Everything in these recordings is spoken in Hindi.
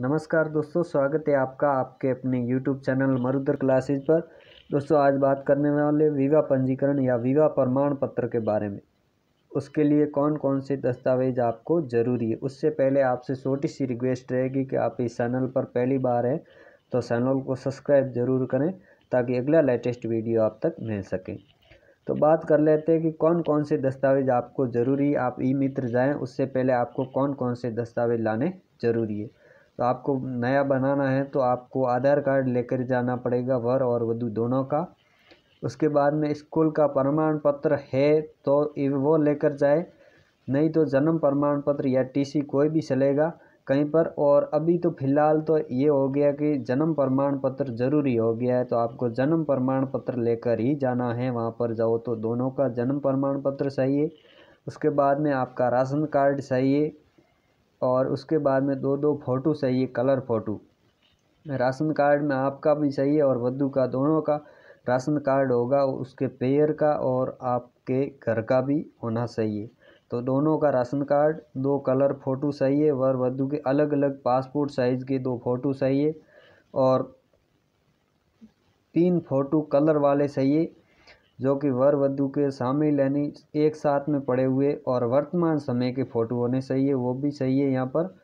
नमस्कार दोस्तों स्वागत है आपका आपके अपने YouTube चैनल मरुदर क्लासेज पर दोस्तों आज बात करने वाले विवाह पंजीकरण या विवाह प्रमाण पत्र के बारे में उसके लिए कौन कौन से दस्तावेज आपको ज़रूरी है उससे पहले आपसे छोटी सी रिक्वेस्ट रहेगी कि आप इस चैनल पर पहली बार हैं तो चैनल को सब्सक्राइब ज़रूर करें ताकि अगला लेटेस्ट वीडियो आप तक मिल सके तो बात कर लेते हैं कि कौन कौन से दस्तावेज आपको ज़रूरी आप ई मित्र जाएँ उससे पहले आपको कौन कौन से दस्तावेज लाने ज़रूरी है तो आपको नया बनाना है तो आपको आधार कार्ड लेकर जाना पड़ेगा वर और वधु दोनों का उसके बाद में स्कूल का प्रमाण पत्र है तो वो लेकर जाए नहीं तो जन्म प्रमाण पत्र या टीसी कोई भी चलेगा कहीं पर और अभी तो फ़िलहाल तो ये हो गया कि जन्म प्रमाण पत्र ज़रूरी हो गया है तो आपको जन्म प्रमाण पत्र लेकर ही जाना है वहाँ पर जाओ तो दोनों का जन्म प्रमाण पत्र चाहिए उसके बाद में आपका राशन कार्ड चाहिए और उसके बाद में दो दो फ़ोटो चाहिए कलर फ़ोटो राशन कार्ड में आपका भी चाहिए और वधू का दोनों का राशन कार्ड होगा उसके पेयर का और आपके घर का भी होना चाहिए तो दोनों का राशन कार्ड दो कलर फ़ोटो चाहिए वर वधु के अलग अलग पासपोर्ट साइज़ के दो फ़ोटो चाहिए और तीन फ़ोटो कलर वाले चाहिए जो कि वर वधु के शामिल यानी एक साथ में पड़े हुए और वर्तमान समय के फ़ोटो होने चाहिए वो भी सही है यहाँ पर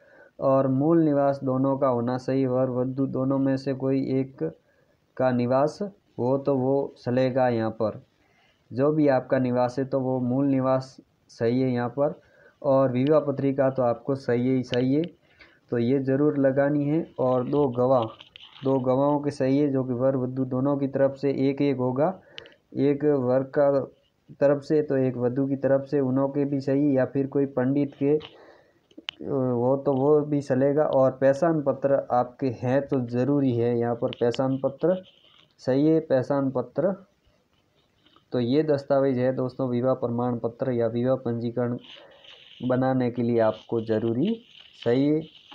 और मूल निवास दोनों का होना सही वर वधु दोनों में से कोई एक का निवास हो तो वो चलेगा यहाँ पर जो भी आपका निवास है तो वो मूल निवास सही है यहाँ पर और विवाह पत्रिका तो आपको सही ही चाहिए तो ये ज़रूर लगानी है और दो गवाह दो गवाहों के सही है जो कि वर वधु दोनों की तरफ से एक एक होगा एक वर्ग का तरफ से तो एक वधु की तरफ से उनों के भी सही या फिर कोई पंडित के वो तो वो भी चलेगा और पहचान पत्र आपके हैं तो ज़रूरी है यहाँ पर पहचान पत्र सही है पहचान पत्र तो ये दस्तावेज है दोस्तों विवाह प्रमाण पत्र या विवाह पंजीकरण बनाने के लिए आपको ज़रूरी सही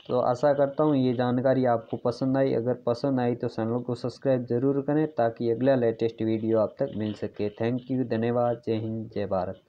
तो आशा करता हूँ ये जानकारी आपको पसंद आई अगर पसंद आई तो चैनल को सब्सक्राइब ज़रूर करें ताकि अगला लेटेस्ट वीडियो आप तक मिल सके थैंक यू धन्यवाद जय हिंद जय भारत